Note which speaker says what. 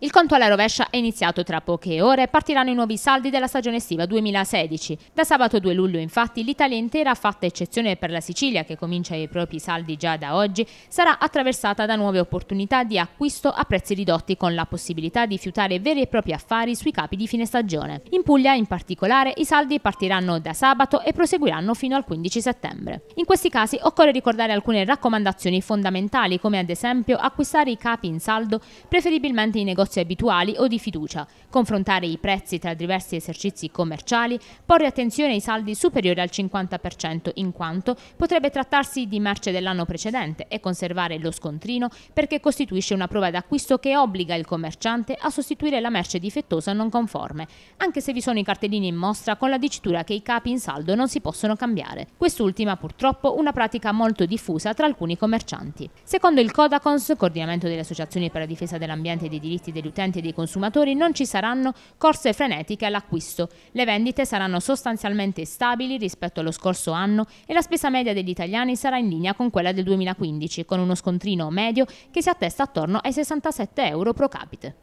Speaker 1: Il conto alla rovescia è iniziato tra poche ore partiranno i nuovi saldi della stagione estiva 2016. Da sabato 2 luglio infatti l'Italia intera, fatta eccezione per la Sicilia che comincia i propri saldi già da oggi, sarà attraversata da nuove opportunità di acquisto a prezzi ridotti con la possibilità di fiutare veri e propri affari sui capi di fine stagione. In Puglia in particolare i saldi partiranno da sabato e proseguiranno fino al 15 settembre. In questi casi occorre ricordare alcune raccomandazioni fondamentali come ad esempio acquistare i capi in saldo preferibilmente in negozi negozi abituali o di fiducia, confrontare i prezzi tra diversi esercizi commerciali, porre attenzione ai saldi superiori al 50% in quanto potrebbe trattarsi di merce dell'anno precedente e conservare lo scontrino perché costituisce una prova d'acquisto che obbliga il commerciante a sostituire la merce difettosa non conforme, anche se vi sono i cartellini in mostra con la dicitura che i capi in saldo non si possono cambiare. Quest'ultima purtroppo una pratica molto diffusa tra alcuni commercianti. Secondo il Codacons, coordinamento delle associazioni per la difesa dell'ambiente e dei diritti degli utenti e dei consumatori non ci saranno corse frenetiche all'acquisto. Le vendite saranno sostanzialmente stabili rispetto allo scorso anno e la spesa media degli italiani sarà in linea con quella del 2015, con uno scontrino medio che si attesta attorno ai 67 euro pro capite.